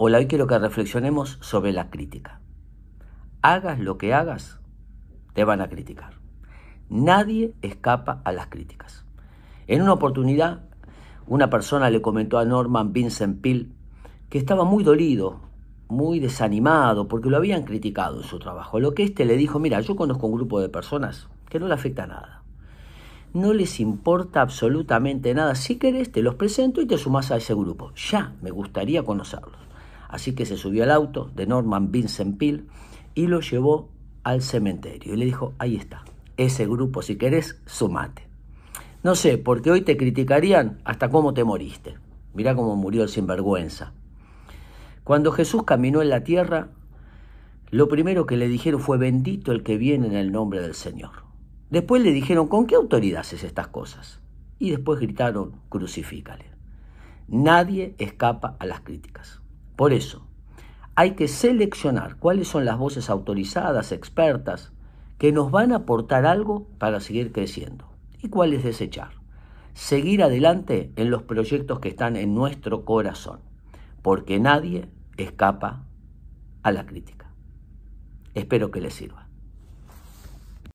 Hola, hoy quiero que reflexionemos sobre la crítica. Hagas lo que hagas, te van a criticar. Nadie escapa a las críticas. En una oportunidad, una persona le comentó a Norman Vincent Peale que estaba muy dolido, muy desanimado, porque lo habían criticado en su trabajo. Lo que éste le dijo, mira, yo conozco un grupo de personas que no le afecta nada. No les importa absolutamente nada. Si querés, te los presento y te sumás a ese grupo. Ya me gustaría conocerlos. Así que se subió al auto de Norman Vincent Peale y lo llevó al cementerio. Y le dijo, ahí está, ese grupo si querés, sumate. No sé, porque hoy te criticarían hasta cómo te moriste. Mirá cómo murió el sinvergüenza. Cuando Jesús caminó en la tierra, lo primero que le dijeron fue, bendito el que viene en el nombre del Señor. Después le dijeron, ¿con qué autoridad haces estas cosas? Y después gritaron, crucifícale. Nadie escapa a las críticas. Por eso, hay que seleccionar cuáles son las voces autorizadas, expertas, que nos van a aportar algo para seguir creciendo y cuál es desechar. Seguir adelante en los proyectos que están en nuestro corazón, porque nadie escapa a la crítica. Espero que les sirva.